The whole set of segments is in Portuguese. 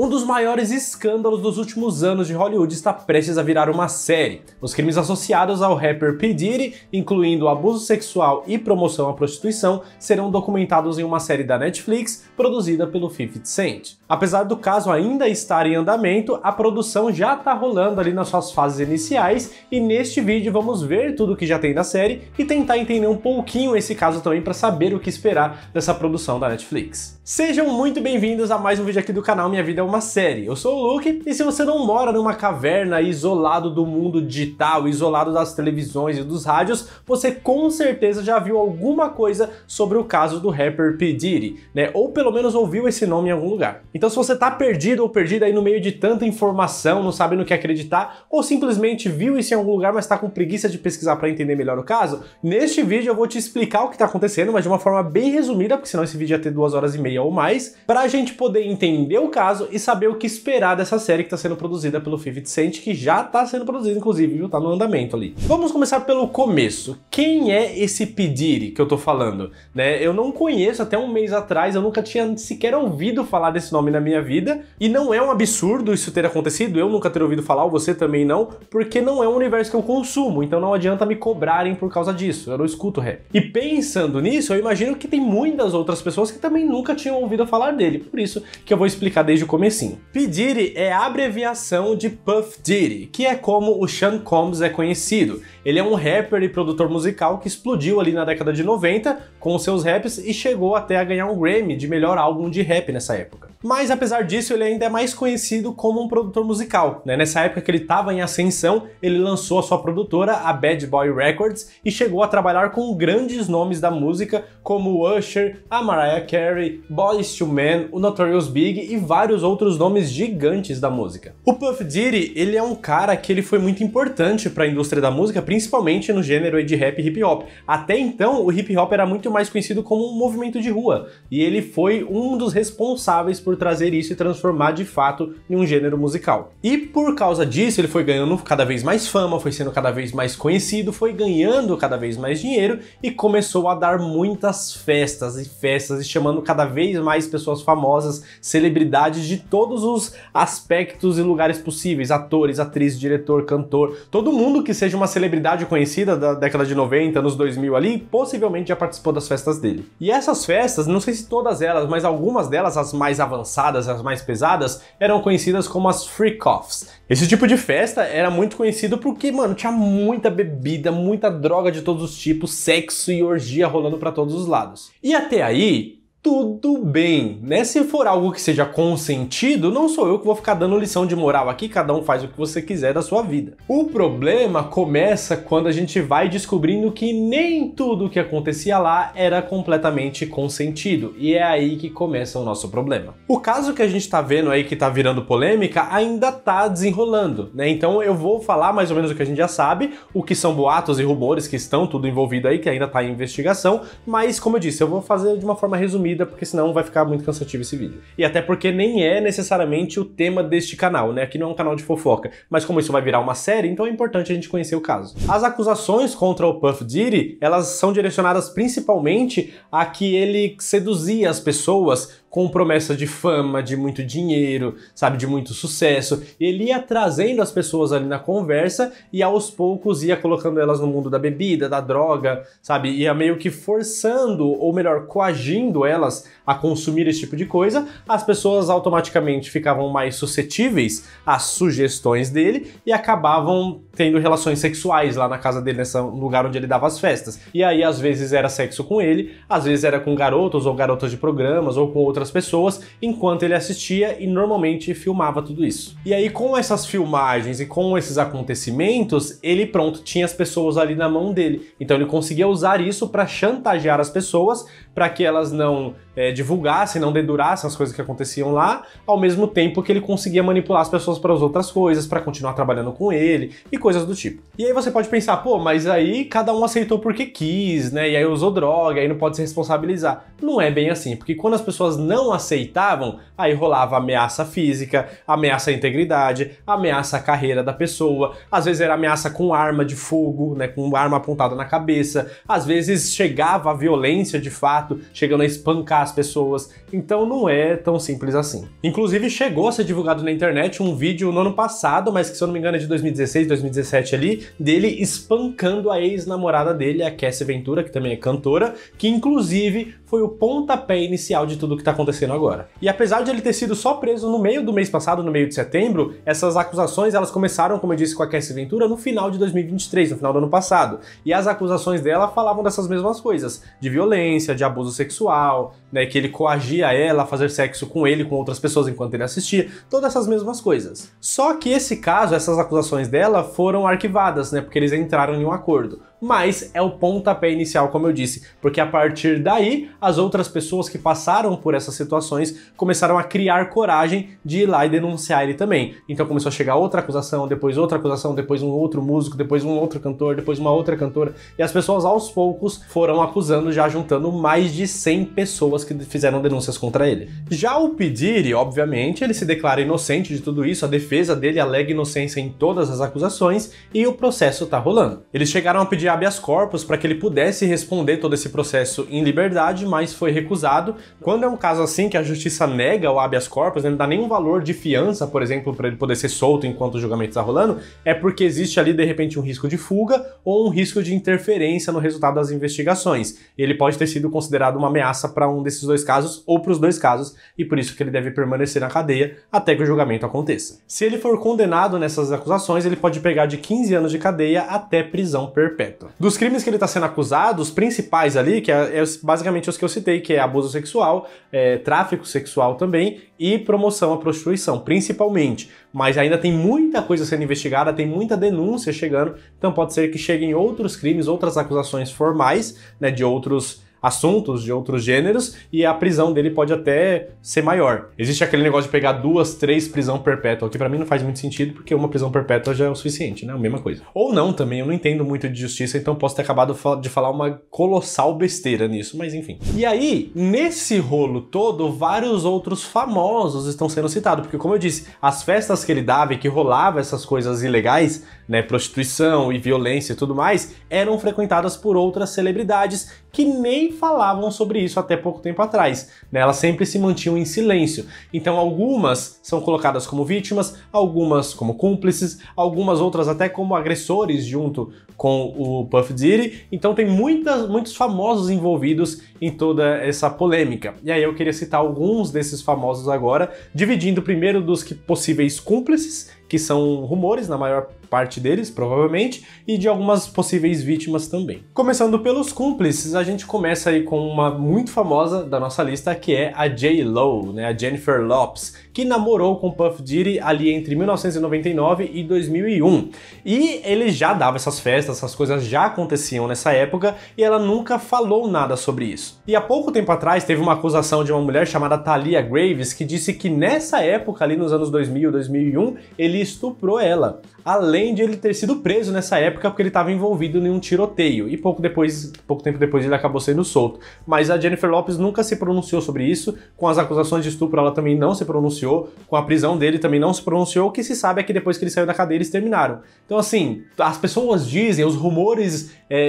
Um dos maiores escândalos dos últimos anos de Hollywood está prestes a virar uma série. Os crimes associados ao rapper P. Diddy, incluindo abuso sexual e promoção à prostituição, serão documentados em uma série da Netflix produzida pelo 50 Cent. Apesar do caso ainda estar em andamento, a produção já está rolando ali nas suas fases iniciais e neste vídeo vamos ver tudo o que já tem da série e tentar entender um pouquinho esse caso também para saber o que esperar dessa produção da Netflix. Sejam muito bem-vindos a mais um vídeo aqui do canal Minha Vida é uma série. Eu sou o Luke, e se você não mora numa caverna isolado do mundo digital, isolado das televisões e dos rádios, você com certeza já viu alguma coisa sobre o caso do rapper P. Diddy, né? Ou pelo menos ouviu esse nome em algum lugar. Então se você tá perdido ou perdida aí no meio de tanta informação, não sabe no que acreditar, ou simplesmente viu isso em algum lugar, mas tá com preguiça de pesquisar para entender melhor o caso, neste vídeo eu vou te explicar o que tá acontecendo, mas de uma forma bem resumida, porque senão esse vídeo ia ter duas horas e meia ou mais, pra gente poder entender o caso e e saber o que esperar dessa série que está sendo produzida pelo 50 Cent, que já está sendo produzida, inclusive, viu? Tá no andamento ali. Vamos começar pelo começo. Quem é esse Pediri que eu tô falando? Né? Eu não conheço, até um mês atrás eu nunca tinha sequer ouvido falar desse nome na minha vida, e não é um absurdo isso ter acontecido, eu nunca ter ouvido falar, ou você também não, porque não é um universo que eu consumo, então não adianta me cobrarem por causa disso, eu não escuto rap. E pensando nisso, eu imagino que tem muitas outras pessoas que também nunca tinham ouvido falar dele, por isso que eu vou explicar desde o começo comecinho. P. Diddy é a abreviação de Puff Diddy, que é como o Sean Combs é conhecido. Ele é um rapper e produtor musical que explodiu ali na década de 90 com seus raps e chegou até a ganhar um Grammy de melhor álbum de rap nessa época mas apesar disso ele ainda é mais conhecido como um produtor musical. Né? Nessa época que ele estava em ascensão, ele lançou a sua produtora, a Bad Boy Records, e chegou a trabalhar com grandes nomes da música, como Usher, a Mariah Carey, Boyz II Men, o Notorious Big e vários outros nomes gigantes da música. O Puff Diddy, ele é um cara que ele foi muito importante para a indústria da música, principalmente no gênero de rap e hip hop. Até então, o hip hop era muito mais conhecido como um movimento de rua, e ele foi um dos responsáveis por trazer isso e transformar de fato em um gênero musical. E por causa disso, ele foi ganhando cada vez mais fama, foi sendo cada vez mais conhecido, foi ganhando cada vez mais dinheiro e começou a dar muitas festas e festas e chamando cada vez mais pessoas famosas, celebridades de todos os aspectos e lugares possíveis, atores, atrizes, diretor, cantor, todo mundo que seja uma celebridade conhecida da década de 90, anos 2000 ali, possivelmente já participou das festas dele. E essas festas, não sei se todas elas, mas algumas delas, as mais avançadas avançadas as mais pesadas eram conhecidas como as freak-offs. Esse tipo de festa era muito conhecido porque, mano, tinha muita bebida, muita droga de todos os tipos, sexo e orgia rolando para todos os lados. E até aí, tudo bem, né? Se for algo que seja consentido, não sou eu que vou ficar dando lição de moral aqui, cada um faz o que você quiser da sua vida. O problema começa quando a gente vai descobrindo que nem tudo o que acontecia lá era completamente consentido, e é aí que começa o nosso problema. O caso que a gente tá vendo aí que tá virando polêmica ainda tá desenrolando, né? Então eu vou falar mais ou menos o que a gente já sabe, o que são boatos e rumores que estão tudo envolvido aí, que ainda tá em investigação, mas como eu disse, eu vou fazer de uma forma resumida vida, porque senão vai ficar muito cansativo esse vídeo. E até porque nem é necessariamente o tema deste canal, né? Aqui não é um canal de fofoca, mas como isso vai virar uma série, então é importante a gente conhecer o caso. As acusações contra o Puff Diddy, elas são direcionadas principalmente a que ele seduzia as pessoas com promessa de fama, de muito dinheiro, sabe, de muito sucesso. Ele ia trazendo as pessoas ali na conversa e aos poucos ia colocando elas no mundo da bebida, da droga, sabe, ia meio que forçando, ou melhor, coagindo elas a consumir esse tipo de coisa. As pessoas automaticamente ficavam mais suscetíveis às sugestões dele e acabavam tendo relações sexuais lá na casa dele, nesse lugar onde ele dava as festas. E aí, às vezes era sexo com ele, às vezes era com garotos ou garotas de programas ou com outras outras pessoas enquanto ele assistia e normalmente filmava tudo isso. E aí, com essas filmagens e com esses acontecimentos, ele pronto tinha as pessoas ali na mão dele. Então ele conseguia usar isso para chantagear as pessoas para que elas não é, divulgassem, não dedurassem as coisas que aconteciam lá, ao mesmo tempo que ele conseguia manipular as pessoas para as outras coisas, para continuar trabalhando com ele e coisas do tipo. E aí você pode pensar, pô, mas aí cada um aceitou porque quis, né? E aí usou droga, aí não pode se responsabilizar. Não é bem assim, porque quando as pessoas não aceitavam, aí rolava ameaça física, ameaça à integridade, ameaça à carreira da pessoa, às vezes era ameaça com arma de fogo, né, com arma apontada na cabeça, às vezes chegava a violência de fato, chegando a espancar as pessoas, então não é tão simples assim. Inclusive chegou a ser divulgado na internet um vídeo no ano passado, mas que se eu não me engano é de 2016, 2017 ali, dele espancando a ex-namorada dele, a Cassie Ventura, que também é cantora, que inclusive foi o pontapé inicial de tudo que tá acontecendo agora. E apesar de ele ter sido só preso no meio do mês passado, no meio de setembro, essas acusações elas começaram, como eu disse, com a Cassie Ventura no final de 2023, no final do ano passado. E as acusações dela falavam dessas mesmas coisas, de violência, de abuso sexual, né? né, que ele coagia ela a fazer sexo com ele, com outras pessoas enquanto ele assistia, todas essas mesmas coisas. Só que esse caso, essas acusações dela foram arquivadas, né, porque eles entraram em um acordo mas é o pontapé inicial, como eu disse, porque a partir daí as outras pessoas que passaram por essas situações começaram a criar coragem de ir lá e denunciar ele também. Então começou a chegar outra acusação, depois outra acusação, depois um outro músico, depois um outro cantor, depois uma outra cantora, e as pessoas aos poucos foram acusando, já juntando mais de 100 pessoas que fizeram denúncias contra ele. Já o Pediri, obviamente, ele se declara inocente de tudo isso, a defesa dele alega inocência em todas as acusações e o processo tá rolando. Eles chegaram a pedir habeas corpus para que ele pudesse responder todo esse processo em liberdade, mas foi recusado. Quando é um caso assim que a justiça nega o habeas corpus, né, não dá nenhum valor de fiança, por exemplo, para ele poder ser solto enquanto o julgamento está rolando, é porque existe ali de repente um risco de fuga ou um risco de interferência no resultado das investigações. Ele pode ter sido considerado uma ameaça para um desses dois casos ou para os dois casos, e por isso que ele deve permanecer na cadeia até que o julgamento aconteça. Se ele for condenado nessas acusações, ele pode pegar de 15 anos de cadeia até prisão perpétua. Dos crimes que ele está sendo acusado, os principais ali, que é, é, basicamente os que eu citei, que é abuso sexual, é, tráfico sexual também e promoção à prostituição, principalmente. Mas ainda tem muita coisa sendo investigada, tem muita denúncia chegando, então pode ser que cheguem outros crimes, outras acusações formais, né, de outros assuntos de outros gêneros e a prisão dele pode até ser maior. Existe aquele negócio de pegar duas, três prisão perpétua, que para mim não faz muito sentido, porque uma prisão perpétua já é o suficiente, né? A mesma coisa. Ou não também, eu não entendo muito de justiça, então posso ter acabado de falar uma colossal besteira nisso, mas enfim. E aí, nesse rolo todo, vários outros famosos estão sendo citados, porque como eu disse, as festas que ele dava e que rolava essas coisas ilegais, né, prostituição e violência e tudo mais, eram frequentadas por outras celebridades que nem falavam sobre isso até pouco tempo atrás. Né? Elas sempre se mantinham em silêncio. Então algumas são colocadas como vítimas, algumas como cúmplices, algumas outras até como agressores junto com o Puff Diddy. Então tem muitas, muitos famosos envolvidos em toda essa polêmica. E aí eu queria citar alguns desses famosos agora, dividindo primeiro dos que possíveis cúmplices, que são rumores na maior parte deles, provavelmente, e de algumas possíveis vítimas também. Começando pelos cúmplices, a gente começa aí com uma muito famosa da nossa lista, que é a J. Lo, né, a Jennifer Lopes, que namorou com Puff Diddy ali entre 1999 e 2001. E ele já dava essas festas, essas coisas já aconteciam nessa época, e ela nunca falou nada sobre isso. E há pouco tempo atrás teve uma acusação de uma mulher chamada Thalia Graves, que disse que nessa época, ali nos anos 2000, 2001, ele estuprou ela além de ele ter sido preso nessa época porque ele estava envolvido em um tiroteio e pouco depois, pouco tempo depois ele acabou sendo solto. Mas a Jennifer Lopes nunca se pronunciou sobre isso, com as acusações de estupro ela também não se pronunciou, com a prisão dele também não se pronunciou, o que se sabe é que depois que ele saiu da cadeia eles terminaram. Então assim, as pessoas dizem, os rumores é,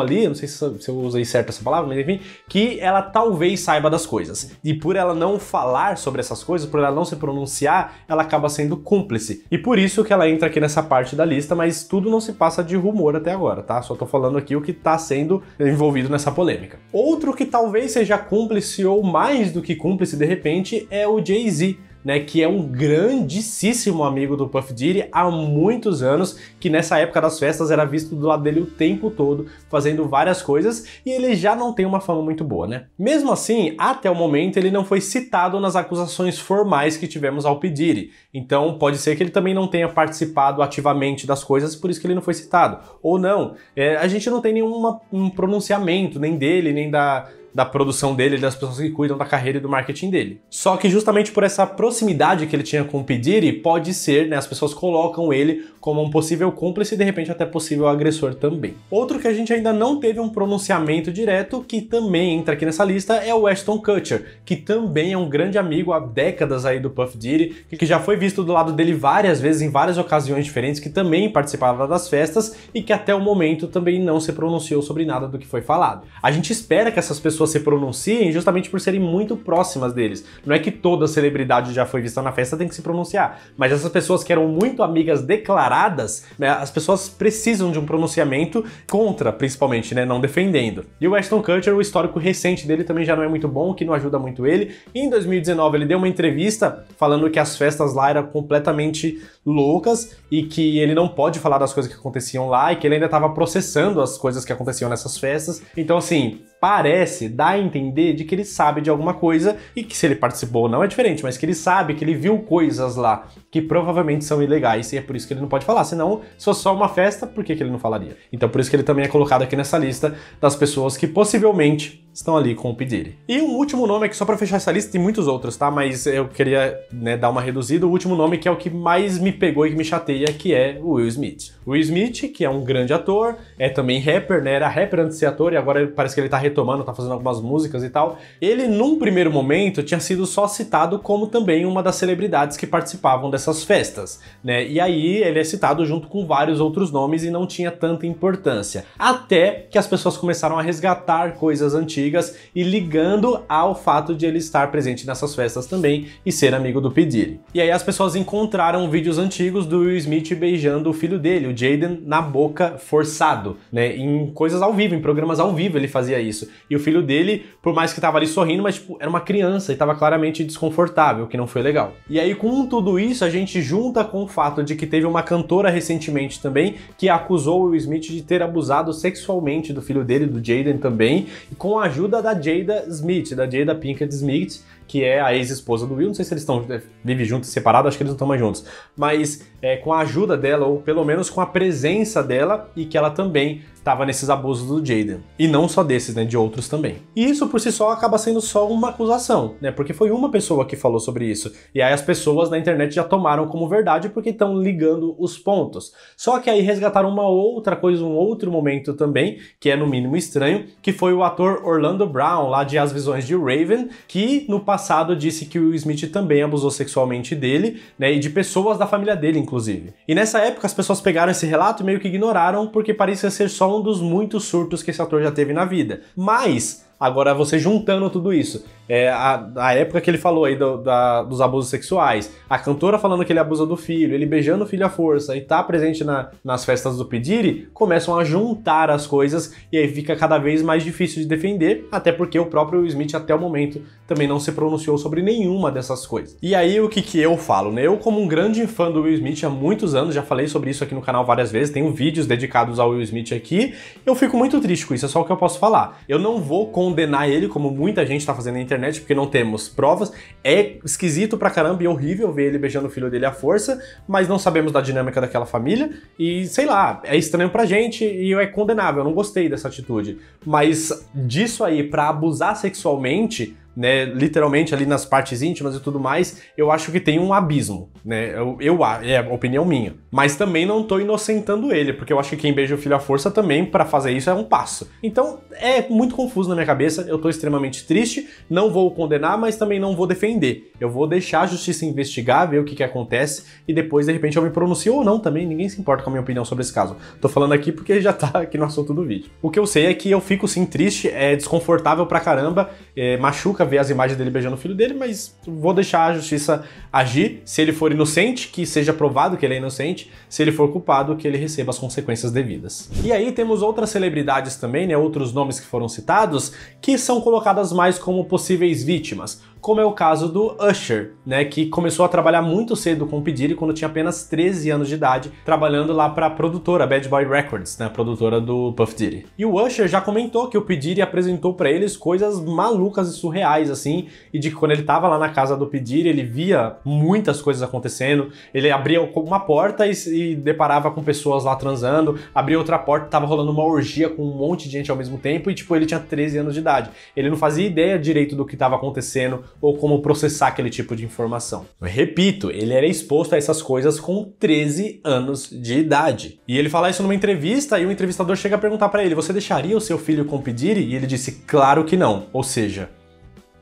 ali, não sei se eu usei certo essa palavra, mas enfim, que ela talvez saiba das coisas. E por ela não falar sobre essas coisas, por ela não se pronunciar, ela acaba sendo cúmplice. E por isso isso que ela entra aqui nessa parte da lista, mas tudo não se passa de rumor até agora, tá? Só tô falando aqui o que tá sendo envolvido nessa polêmica. Outro que talvez seja cúmplice ou mais do que cúmplice de repente é o Jay-Z né, que é um grandíssimo amigo do Puff Daddy há muitos anos, que nessa época das festas era visto do lado dele o tempo todo, fazendo várias coisas, e ele já não tem uma fama muito boa, né? Mesmo assim, até o momento ele não foi citado nas acusações formais que tivemos ao Pediri, então pode ser que ele também não tenha participado ativamente das coisas, por isso que ele não foi citado. Ou não, é, a gente não tem nenhum um pronunciamento, nem dele, nem da da produção dele, das pessoas que cuidam da carreira e do marketing dele. Só que justamente por essa proximidade que ele tinha com o Pediri, pode ser, né, as pessoas colocam ele como um possível cúmplice e de repente até possível agressor também. Outro que a gente ainda não teve um pronunciamento direto, que também entra aqui nessa lista, é o Ashton Kutcher, que também é um grande amigo há décadas aí do Puff Diddy, que já foi visto do lado dele várias vezes, em várias ocasiões diferentes, que também participava das festas e que até o momento também não se pronunciou sobre nada do que foi falado. A gente espera que essas pessoas pessoas se pronunciem justamente por serem muito próximas deles. Não é que toda celebridade já foi vista na festa tem que se pronunciar, mas essas pessoas que eram muito amigas declaradas, né, as pessoas precisam de um pronunciamento contra, principalmente, né, não defendendo. E o Ashton Kutcher, o histórico recente dele também já não é muito bom, o que não ajuda muito ele. E em 2019 ele deu uma entrevista falando que as festas lá eram completamente loucas e que ele não pode falar das coisas que aconteciam lá e que ele ainda estava processando as coisas que aconteciam nessas festas. Então assim, parece dar a entender de que ele sabe de alguma coisa e que se ele participou não é diferente, mas que ele sabe que ele viu coisas lá que provavelmente são ilegais e é por isso que ele não pode falar. Senão, se fosse só uma festa, por que, que ele não falaria? Então, por isso que ele também é colocado aqui nessa lista das pessoas que possivelmente estão ali com o Pediri. E um último nome aqui, só para fechar essa lista, tem muitos outros, tá? Mas eu queria né, dar uma reduzida. O último nome que é o que mais me pegou e que me chateia, que é o Will Smith. O Will Smith, que é um grande ator, é também rapper, né? Era rapper antes de ser ator e agora parece que ele tá retomando, tá fazendo algumas músicas e tal. Ele, num primeiro momento, tinha sido só citado como também uma das celebridades que participavam dessas festas, né? E aí ele é citado junto com vários outros nomes e não tinha tanta importância. Até que as pessoas começaram a resgatar coisas antigas antigas e ligando ao fato de ele estar presente nessas festas também e ser amigo do Pediri. E aí as pessoas encontraram vídeos antigos do Will Smith beijando o filho dele, o Jaden, na boca forçado, né? Em coisas ao vivo, em programas ao vivo ele fazia isso. E o filho dele, por mais que tava ali sorrindo, mas tipo, era uma criança e tava claramente desconfortável, que não foi legal. E aí com tudo isso, a gente junta com o fato de que teve uma cantora recentemente também que acusou o Will Smith de ter abusado sexualmente do filho dele, do Jaden também, e com a ajuda da Jada Smith, da Jada Pinkett Smith, que é a ex-esposa do Will. Não sei se eles estão é, vivem juntos, separados, acho que eles não estão mais juntos. Mas é, com a ajuda dela, ou pelo menos com a presença dela, e que ela também estava nesses abusos do Jaden. E não só desses, né, de outros também. E isso por si só acaba sendo só uma acusação, né, porque foi uma pessoa que falou sobre isso. E aí as pessoas na internet já tomaram como verdade porque estão ligando os pontos. Só que aí resgataram uma outra coisa, um outro momento também, que é no mínimo estranho, que foi o ator Orlando Brown, lá de As Visões de Raven, que no passado disse que o Smith também abusou sexualmente dele, né, e de pessoas da família dele, inclusive. E nessa época as pessoas pegaram esse relato e meio que ignoraram porque parecia ser só é um dos muitos surtos que esse ator já teve na vida. Mas Agora, você juntando tudo isso, é, a, a, época que ele falou aí do, da, dos abusos sexuais, a cantora falando que ele abusa do filho, ele beijando o filho à força e tá presente na, nas festas do Pedire, começam a juntar as coisas e aí fica cada vez mais difícil de defender, até porque o próprio Smith até o momento também não se pronunciou sobre nenhuma dessas coisas. E aí o que, que eu falo, né? Eu como um grande fã do Will Smith há muitos anos, já falei sobre isso aqui no canal várias vezes, tenho vídeos dedicados ao Will Smith aqui, eu fico muito triste com isso, é só o que eu posso falar. Eu não vou com condenar ele, como muita gente tá fazendo na internet, porque não temos provas. É esquisito pra caramba e é horrível ver ele beijando o filho dele à força, mas não sabemos da dinâmica daquela família. E sei lá, é estranho pra gente e é condenável. Eu não gostei dessa atitude. Mas disso aí, pra abusar sexualmente, né, literalmente ali nas partes íntimas e tudo mais, eu acho que tem um abismo, né? Eu, eu é opinião minha. Mas também não tô inocentando ele, porque eu acho que quem beija o filho à força também, para fazer isso, é um passo. Então é muito confuso na minha cabeça, eu tô extremamente triste, não vou condenar, mas também não vou defender. Eu vou deixar a justiça investigar, ver o que, que acontece e depois, de repente, eu me pronuncio ou não também, ninguém se importa com a minha opinião sobre esse caso. Tô falando aqui porque já tá aqui no assunto do vídeo. O que eu sei é que eu fico sim triste, é desconfortável pra caramba, é, machuca ver as imagens dele beijando o filho dele, mas vou deixar a justiça agir. Se ele for inocente, que seja provado que ele é inocente se ele for culpado, que ele receba as consequências devidas. E aí temos outras celebridades também, né, outros nomes que foram citados, que são colocadas mais como possíveis vítimas como é o caso do Usher, né, que começou a trabalhar muito cedo com o Pediri quando tinha apenas 13 anos de idade, trabalhando lá para a produtora Bad Boy Records, né, produtora do Puff Diddy. E o Usher já comentou que o Pedir apresentou para eles coisas malucas e surreais assim, e de que quando ele tava lá na casa do Pedir, ele via muitas coisas acontecendo. Ele abria uma porta e, e deparava com pessoas lá transando, abria outra porta, tava rolando uma orgia com um monte de gente ao mesmo tempo e tipo, ele tinha 13 anos de idade. Ele não fazia ideia direito do que estava acontecendo ou como processar aquele tipo de informação. Eu repito, ele era exposto a essas coisas com 13 anos de idade. E ele fala isso numa entrevista e o entrevistador chega a perguntar para ele: "Você deixaria o seu filho competir?" E ele disse: "Claro que não". Ou seja,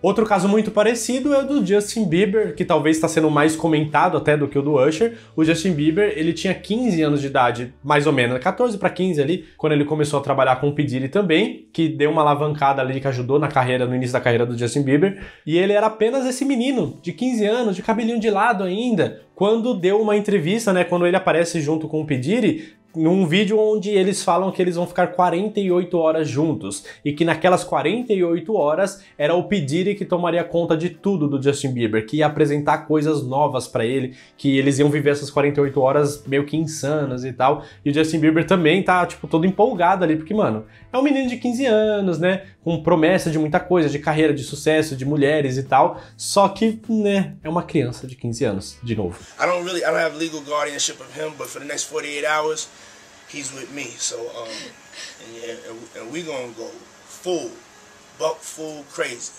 Outro caso muito parecido é o do Justin Bieber, que talvez está sendo mais comentado até do que o do Usher. O Justin Bieber, ele tinha 15 anos de idade, mais ou menos, 14 para 15 ali, quando ele começou a trabalhar com o P. Diddy também, que deu uma alavancada ali que ajudou na carreira, no início da carreira do Justin Bieber. E ele era apenas esse menino de 15 anos, de cabelinho de lado ainda, quando deu uma entrevista, né, quando ele aparece junto com o Pediri, num vídeo onde eles falam que eles vão ficar 48 horas juntos e que naquelas 48 horas era o Pedire que tomaria conta de tudo do Justin Bieber, que ia apresentar coisas novas para ele, que eles iam viver essas 48 horas meio que insanas e tal. E o Justin Bieber também tá, tipo, todo empolgado ali, porque, mano, é um menino de 15 anos, né? com promessa de muita coisa, de carreira, de sucesso, de mulheres e tal, só que, né, é uma criança de 15 anos, de novo. I don't really, I don't have legal guardianship of him, but for the next 48 hours, he's with me. So, um, and, and we gonna go full, buck full crazy.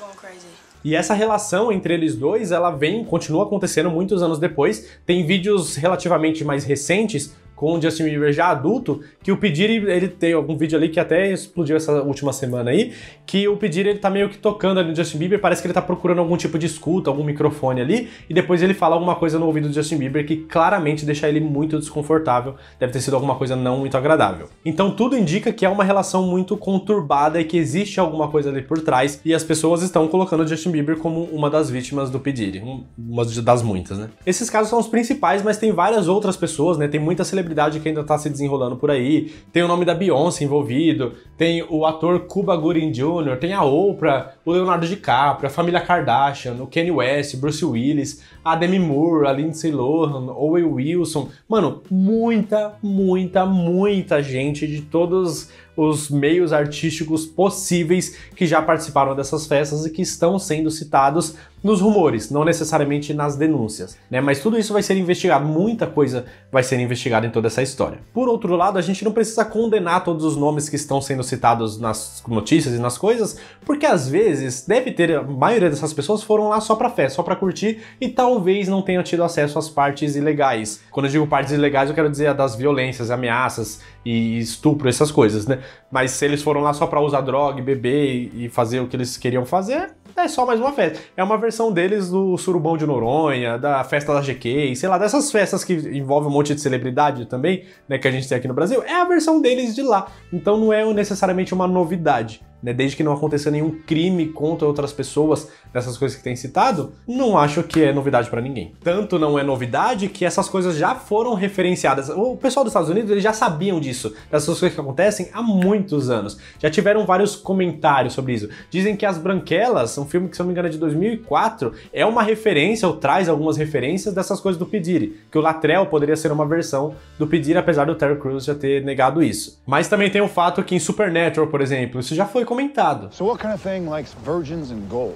Going crazy. E essa relação entre eles dois, ela vem, continua acontecendo muitos anos depois. Tem vídeos relativamente mais recentes com o Justin Bieber já adulto, que o Pedir, ele tem algum vídeo ali que até explodiu essa última semana aí, que o Pedir, ele tá meio que tocando ali no Justin Bieber, parece que ele tá procurando algum tipo de escuta, algum microfone ali, e depois ele fala alguma coisa no ouvido do Justin Bieber que claramente deixa ele muito desconfortável, deve ter sido alguma coisa não muito agradável. Então tudo indica que é uma relação muito conturbada e que existe alguma coisa ali por trás, e as pessoas estão colocando o Justin Bieber como uma das vítimas do Pedir, uma das muitas, né? Esses casos são os principais, mas tem várias outras pessoas, né? Tem muitas celebridade celebridade que ainda tá se desenrolando por aí, tem o nome da Beyoncé envolvido, tem o ator Cuba Gooding Jr., tem a Oprah, o Leonardo DiCaprio, a família Kardashian, o Kanye West, Bruce Willis, a Demi Moore, a Lindsay Lohan, Owen Wilson. Mano, muita, muita, muita gente de todos os meios artísticos possíveis que já participaram dessas festas e que estão sendo citados nos rumores, não necessariamente nas denúncias, né? Mas tudo isso vai ser investigado, muita coisa vai ser investigada em toda essa história. Por outro lado, a gente não precisa condenar todos os nomes que estão sendo citados nas notícias e nas coisas, porque às vezes deve ter a maioria dessas pessoas foram lá só para festa, só para curtir e tal tá talvez não tenham tido acesso às partes ilegais. Quando eu digo partes ilegais, eu quero dizer a das violências, ameaças, e estupro, essas coisas, né? Mas se eles foram lá só para usar droga e beber e fazer o que eles queriam fazer, é só mais uma festa. É uma versão deles do Surubão de Noronha, da festa da GK, sei lá, dessas festas que envolvem um monte de celebridade também, né, que a gente tem aqui no Brasil, é a versão deles de lá. Então não é necessariamente uma novidade. Né, desde que não aconteça nenhum crime contra outras pessoas, dessas coisas que tem citado, não acho que é novidade para ninguém. Tanto não é novidade que essas coisas já foram referenciadas. O pessoal dos Estados Unidos, eles já sabiam disso disso, dessas coisas que acontecem há muitos anos. Já tiveram vários comentários sobre isso. Dizem que As Branquelas, um filme que, se não me engano, é de 2004, é uma referência, ou traz algumas referências dessas coisas do Pedire, que o Latrell poderia ser uma versão do Pedire, apesar do Terry Crews já ter negado isso. Mas também tem o fato que em Supernatural, por exemplo, isso já foi comentado. So what kind of thing likes virgins and gold?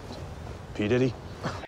P. Diddy?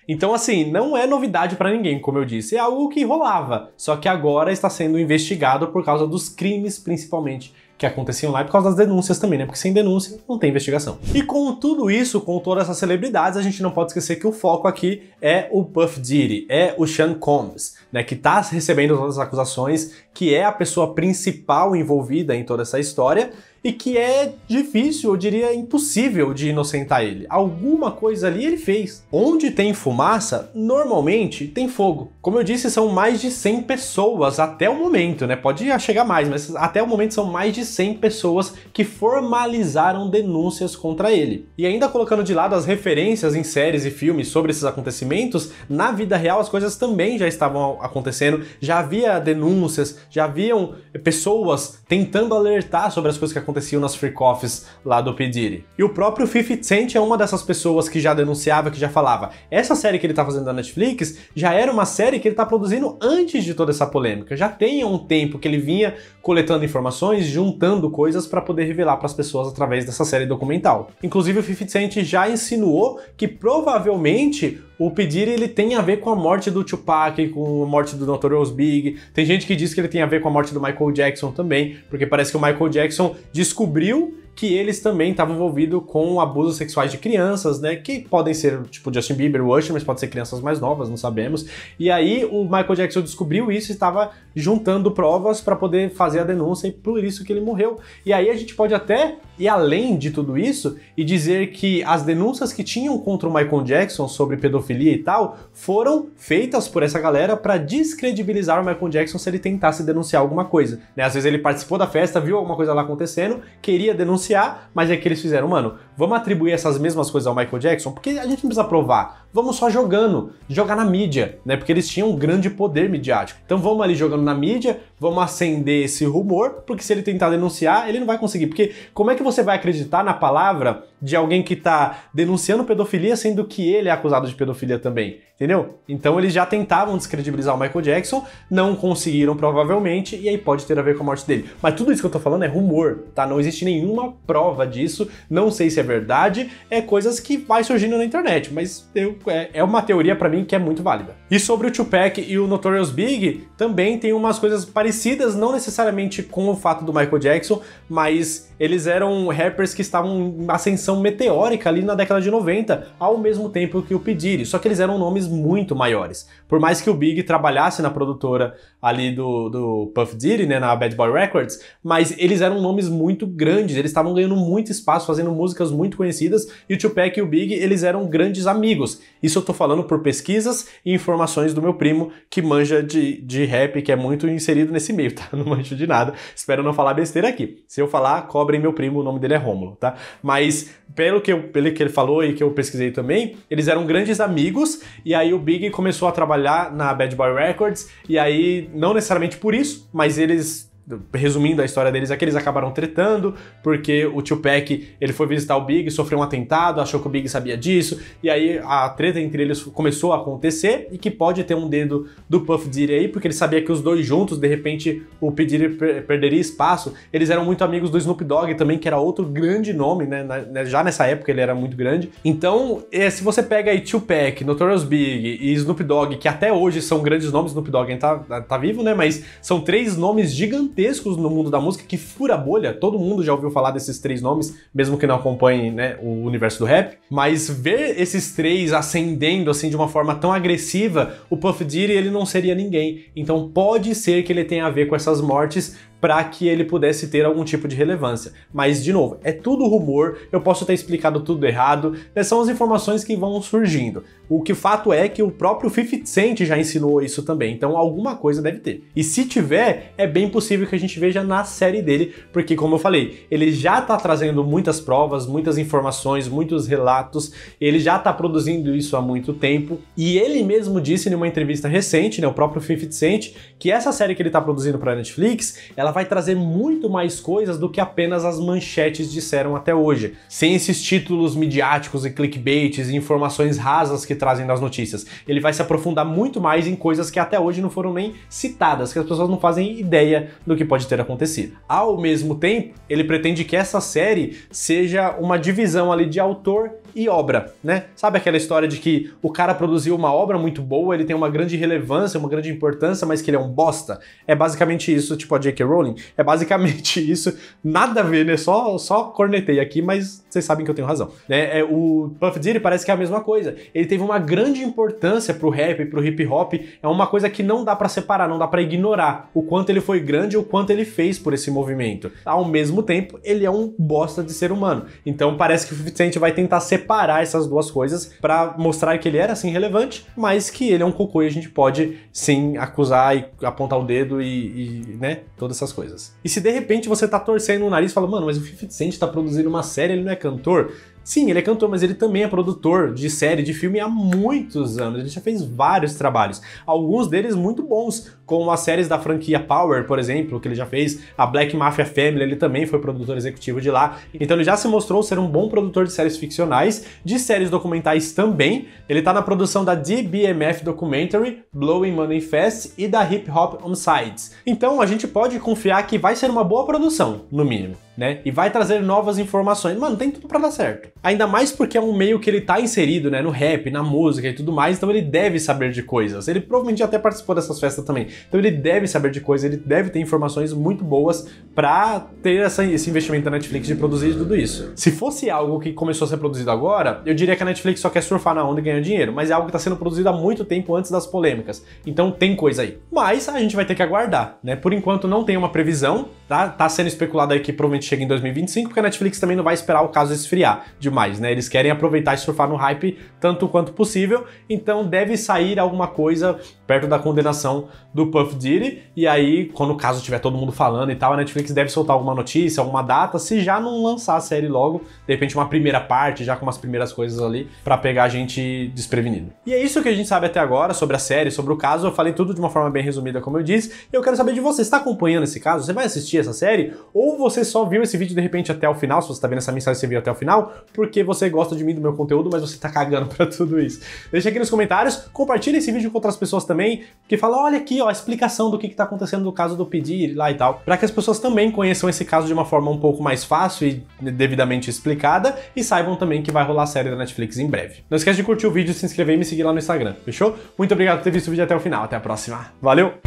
Então, assim, não é novidade para ninguém, como eu disse, é algo que rolava, só que agora está sendo investigado por causa dos crimes, principalmente, que aconteciam lá e por causa das denúncias também, né? Porque sem denúncia não tem investigação. E com tudo isso, com todas essas celebridades, a gente não pode esquecer que o foco aqui é o Puff Diddy, é o Sean Combs, né? Que tá recebendo todas as acusações, que é a pessoa principal envolvida em toda essa história e que é difícil, eu diria impossível de inocentar ele. Alguma coisa ali ele fez. Onde tem fumaça, normalmente tem fogo. Como eu disse, são mais de 100 pessoas até o momento, né? Pode chegar mais, mas até o momento são mais de 100 pessoas que formalizaram denúncias contra ele. E ainda colocando de lado as referências em séries e filmes sobre esses acontecimentos, na vida real as coisas também já estavam acontecendo, já havia denúncias, já haviam pessoas tentando alertar sobre as coisas que aconteciam nas free offs lá do Pediri E o próprio Fifi Cent é uma dessas pessoas que já denunciava, que já falava, essa série que ele tá fazendo na Netflix já era uma série que ele tá produzindo antes de toda essa polêmica, já tem um tempo que ele vinha coletando informações, juntando coisas para poder revelar para as pessoas através dessa série documental. Inclusive o 50 Cent já insinuou que provavelmente o pedir ele tem a ver com a morte do Tupac, com a morte do Notorious Big. Tem gente que diz que ele tem a ver com a morte do Michael Jackson também, porque parece que o Michael Jackson descobriu que eles também estavam envolvidos com abusos sexuais de crianças, né? Que podem ser, tipo, Justin Bieber, Usher, mas pode ser crianças mais novas, não sabemos. E aí o Michael Jackson descobriu isso e estava juntando provas para poder fazer a denúncia e por isso que ele morreu. E aí a gente pode até ir além de tudo isso e dizer que as denúncias que tinham contra o Michael Jackson sobre pedofilia e tal foram feitas por essa galera para descredibilizar o Michael Jackson se ele tentasse denunciar alguma coisa. Né? Às vezes ele participou da festa, viu alguma coisa lá acontecendo, queria denunciar mas é que eles fizeram, mano, Vamos atribuir essas mesmas coisas ao Michael Jackson? Porque a gente não precisa provar. Vamos só jogando, jogar na mídia, né? Porque eles tinham um grande poder midiático. Então vamos ali jogando na mídia, vamos acender esse rumor, porque se ele tentar denunciar, ele não vai conseguir. Porque como é que você vai acreditar na palavra de alguém que está denunciando pedofilia, sendo que ele é acusado de pedofilia também? Entendeu? Então eles já tentavam descredibilizar o Michael Jackson, não conseguiram provavelmente, e aí pode ter a ver com a morte dele. Mas tudo isso que eu tô falando é rumor, tá? Não existe nenhuma prova disso, não sei se é verdade, é coisas que vai surgindo na internet, mas eu, é, é, uma teoria para mim que é muito válida. E sobre o Tupac e o Notorious Big, também tem umas coisas parecidas, não necessariamente com o fato do Michael Jackson, mas eles eram rappers que estavam em ascensão meteórica ali na década de 90, ao mesmo tempo que o P. Diddy, só que eles eram nomes muito maiores. Por mais que o Big trabalhasse na produtora ali do, do Puff Diddy, né, na Bad Boy Records, mas eles eram nomes muito grandes, eles estavam ganhando muito espaço, fazendo músicas muito conhecidas, e o Tupac e o Big, eles eram grandes amigos. Isso eu tô falando por pesquisas e informações do meu primo, que manja de, de rap, que é muito inserido nesse meio, tá? Não manjo de nada. Espero não falar besteira aqui. Se eu falar, cobrem meu primo, o nome dele é Rômulo, tá? Mas, pelo que, eu, pelo que ele falou e que eu pesquisei também, eles eram grandes amigos, e aí o Big começou a trabalhar na Bad Boy Records, e aí, não necessariamente por isso, mas eles resumindo a história deles, é que eles acabaram tretando, porque o Tupac, ele foi visitar o Big, sofreu um atentado, achou que o Big sabia disso, e aí a treta entre eles começou a acontecer, e que pode ter um dedo do Puff Diddy aí, porque ele sabia que os dois juntos, de repente, o P. Diddy perderia espaço. Eles eram muito amigos do Snoop Dogg também, que era outro grande nome, né? né já nessa época ele era muito grande. Então, é, se você pega aí Tupac, Notorious Big e Snoop Dogg, que até hoje são grandes nomes, Snoop Dogg ainda tá, tá vivo, né? Mas são três nomes gigantes gigantescos no mundo da música que fura a bolha. Todo mundo já ouviu falar desses três nomes, mesmo que não acompanhe né, o universo do rap. Mas ver esses três ascendendo assim de uma forma tão agressiva, o Puff Diddy ele não seria ninguém. Então pode ser que ele tenha a ver com essas mortes, para que ele pudesse ter algum tipo de relevância. Mas, de novo, é tudo rumor, eu posso ter explicado tudo errado, né, são as informações que vão surgindo. O que fato é que o próprio 50 Cent já ensinou isso também, então alguma coisa deve ter. E se tiver, é bem possível que a gente veja na série dele, porque, como eu falei, ele já está trazendo muitas provas, muitas informações, muitos relatos, ele já está produzindo isso há muito tempo, e ele mesmo disse em uma entrevista recente, né, o próprio 50 Cent, que essa série que ele está produzindo para a Netflix, ela ela vai trazer muito mais coisas do que apenas as manchetes disseram até hoje, sem esses títulos midiáticos e clickbaites e informações rasas que trazem das notícias. Ele vai se aprofundar muito mais em coisas que até hoje não foram nem citadas, que as pessoas não fazem ideia do que pode ter acontecido. Ao mesmo tempo, ele pretende que essa série seja uma divisão ali de autor e obra, né? Sabe aquela história de que o cara produziu uma obra muito boa, ele tem uma grande relevância, uma grande importância, mas que ele é um bosta? É basicamente isso, tipo a J.K. Rowling. É basicamente isso. Nada a ver, né? Só, só cornetei aqui, mas vocês sabem que eu tenho razão. Né? É, o Puff Daddy parece que é a mesma coisa. Ele teve uma grande importância pro rap, pro hip hop. É uma coisa que não dá para separar, não dá para ignorar o quanto ele foi grande ou o quanto ele fez por esse movimento. Ao mesmo tempo, ele é um bosta de ser humano. Então parece que o 50 vai tentar separar separar essas duas coisas para mostrar que ele era sim relevante, mas que ele é um cocô e a gente pode sim acusar e apontar o dedo e, e né, todas essas coisas. E se de repente você tá torcendo o nariz e fala, mano, mas o 50 Cent tá produzindo uma série, ele não é cantor? Sim, ele é cantor, mas ele também é produtor de série, de filme há muitos anos. Ele já fez vários trabalhos, alguns deles muito bons, com as séries da franquia Power, por exemplo, que ele já fez, a Black Mafia Family, ele também foi produtor executivo de lá. Então ele já se mostrou ser um bom produtor de séries ficcionais, de séries documentais também. Ele tá na produção da DBMF Documentary, Blowing Money Fest e da Hip Hop on Sides. Então a gente pode confiar que vai ser uma boa produção, no mínimo. Né? E vai trazer novas informações. Mano, tem tudo para dar certo. Ainda mais porque é um meio que ele tá inserido, né? No rap, na música e tudo mais, então ele deve saber de coisas. Ele provavelmente até participou dessas festas também. Então ele deve saber de coisa, ele deve ter informações muito boas para ter essa, esse investimento da Netflix de produzir tudo isso. Se fosse algo que começou a ser produzido agora, eu diria que a Netflix só quer surfar na onda e ganhar dinheiro, mas é algo que está sendo produzido há muito tempo antes das polêmicas. Então tem coisa aí. Mas a gente vai ter que aguardar, né? Por enquanto não tem uma previsão, tá? Tá sendo especulado aí que provavelmente chega em 2025, porque a Netflix também não vai esperar o caso esfriar demais, né? Eles querem aproveitar e surfar no hype tanto quanto possível, então deve sair alguma coisa perto da condenação do Puff Diddy. E aí, quando o caso tiver todo mundo falando e tal, a Netflix deve soltar alguma notícia, alguma data, se já não lançar a série logo, de repente uma primeira parte, já com umas primeiras coisas ali, para pegar a gente desprevenido. E é isso que a gente sabe até agora sobre a série, sobre o caso. Eu falei tudo de uma forma bem resumida, como eu disse. E eu quero saber de você, está acompanhando esse caso? Você vai assistir essa série? Ou você só viu esse vídeo de repente até o final? Se você está vendo essa mensagem, você viu até o final, porque você gosta de mim, do meu conteúdo, mas você está cagando para tudo isso. Deixa aqui nos comentários, compartilha esse vídeo com outras pessoas também também, que fala, olha aqui, ó, a explicação do que está acontecendo no caso do pedir lá e tal, para que as pessoas também conheçam esse caso de uma forma um pouco mais fácil e devidamente explicada e saibam também que vai rolar a série da Netflix em breve. Não esquece de curtir o vídeo, se inscrever e me seguir lá no Instagram, fechou? Muito obrigado por ter visto o vídeo até o final, até a próxima, valeu!